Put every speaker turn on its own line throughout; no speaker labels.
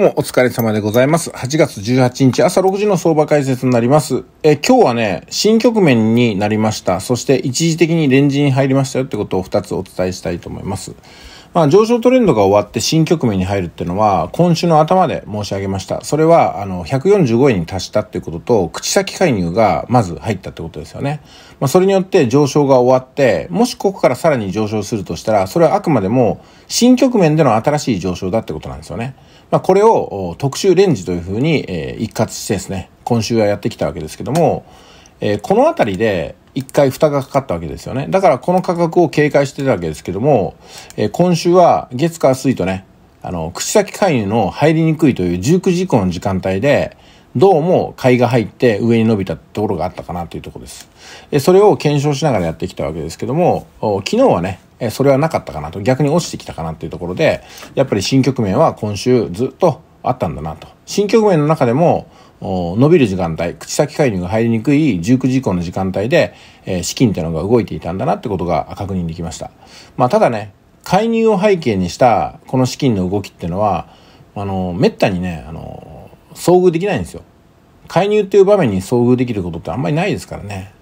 もうお疲れ様でございます。8月18日朝6時の相場解説になります。え、今日はね、新局面になりました。そして一時的にレンジに入りましたよってことを2つお伝えしたいと思います。まあ、上昇トレンドが終わって新局面に入るっていうのは、今週の頭で申し上げました。それは、あの、145円に達したっていうことと、口先介入がまず入ったってことですよね。まあ、それによって上昇が終わって、もしここからさらに上昇するとしたら、それはあくまでも新局面での新しい上昇だってことなんですよね。まあ、これを特集レンジというふうに、え一括してですね、今週はやってきたわけですけども、えこのあたりで、一回蓋がかかったわけですよね。だからこの価格を警戒してたわけですけども、えー、今週は月火水とね、あの、口先介入の入りにくいという19時以降の時間帯で、どうも買いが入って上に伸びたところがあったかなというところです。それを検証しながらやってきたわけですけども、昨日はね、それはなかったかなと、逆に落ちてきたかなというところで、やっぱり新局面は今週ずっとあったんだなと。新局面の中でも、伸びる時間帯、口先介入が入りにくい19時以降の時間帯で、え資金というのが動いていたんだなってことが確認できました。まあ、ただね、介入を背景にしたこの資金の動きっていうのは、あの、滅多にね、あの、遭遇できないんですよ。介入っていう場面に遭遇できることってあんまりないですからね。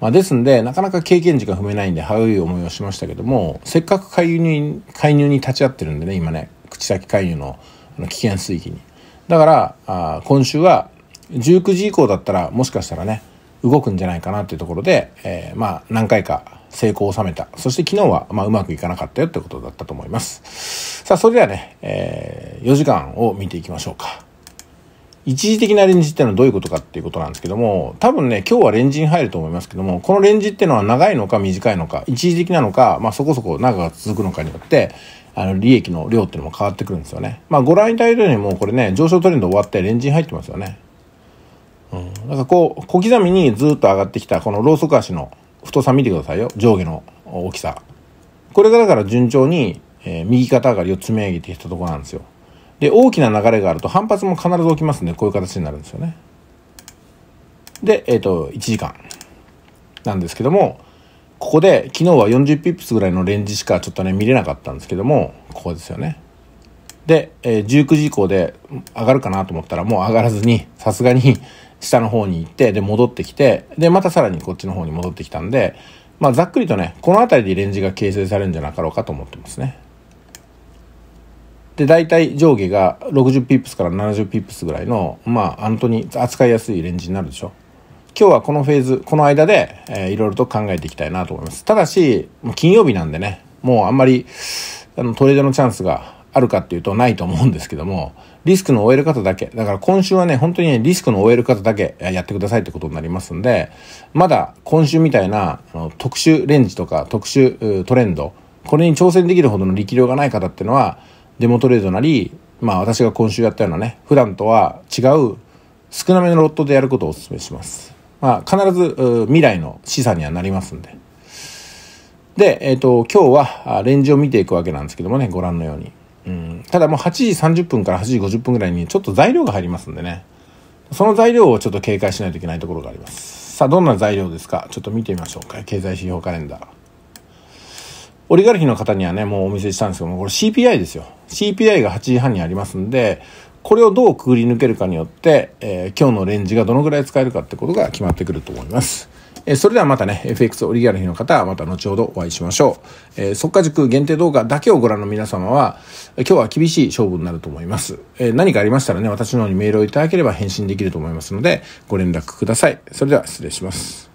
まあ、ですんで、なかなか経験値が踏めないんで、はい思いをしましたけども、せっかく介入に、介入に立ち会ってるんでね、今ね、口先介入の危険水域に。だから、あ今週は19時以降だったらもしかしたらね動くんじゃないかなっていうところで、えー、まあ何回か成功を収めたそして昨日はまうまくいかなかったよってことだったと思いますさあそれではね、えー、4時間を見ていきましょうか一時的なレンジってのはどういうことかっていうことなんですけども多分ね今日はレンジに入ると思いますけどもこのレンジってのは長いのか短いのか一時的なのか、まあ、そこそこ長が続くのかによってあの利益の量っていうのも変わってくるんですよねまあご覧いただいたようにもうこれね上昇トレンド終わってレンジに入ってますよねなんかこう、小刻みにずっと上がってきた、このローソク足の太さ見てくださいよ。上下の大きさ。これがだから順調に、えー、右肩上がりを積み上げてきたところなんですよ。で、大きな流れがあると反発も必ず起きますんで、こういう形になるんですよね。で、えっ、ー、と、1時間なんですけども、ここで昨日は40ピップスぐらいのレンジしかちょっとね見れなかったんですけどもここですよねで、えー、19時以降で上がるかなと思ったらもう上がらずにさすがに下の方に行って、で、戻ってきて、で、またさらにこっちの方に戻ってきたんで、まあ、ざっくりとね、この辺りでレンジが形成されるんじゃなかろうかと思ってますね。で、大体上下が60ピップスから70ピップスぐらいの、まあ、本当に扱いやすいレンジになるでしょ。今日はこのフェーズ、この間で、えー、いろいろと考えていきたいなと思います。ただし、金曜日なんでね、もうあんまり、あの、トレードのチャンスがあるかっていうとないと思うんですけども、リスクの終える方だけ。だから今週はね、本当に、ね、リスクの終える方だけやってくださいってことになりますんで、まだ今週みたいなあの特殊レンジとか特殊トレンド、これに挑戦できるほどの力量がない方っていうのは、デモトレードなり、まあ私が今週やったようなね、普段とは違う少なめのロットでやることをお勧めします。まあ必ず未来の資産にはなりますんで。で、えっ、ー、と、今日はレンジを見ていくわけなんですけどもね、ご覧のように。うん、ただもう8時30分から8時50分ぐらいにちょっと材料が入りますんでね。その材料をちょっと警戒しないといけないところがあります。さあ、どんな材料ですかちょっと見てみましょうか。経済指標カレンダー。オリガルヒの方にはね、もうお見せしたんですけども、これ CPI ですよ。CPI が8時半にありますんで、これをどうくぐり抜けるかによって、えー、今日のレンジがどのぐらい使えるかってことが決まってくると思います。えそれではまたね、FX オリギャル日の方はまた後ほどお会いしましょう。えー、速化塾限定動画だけをご覧の皆様は、今日は厳しい勝負になると思います。えー、何かありましたらね、私の方にメールをいただければ返信できると思いますので、ご連絡ください。それでは失礼します。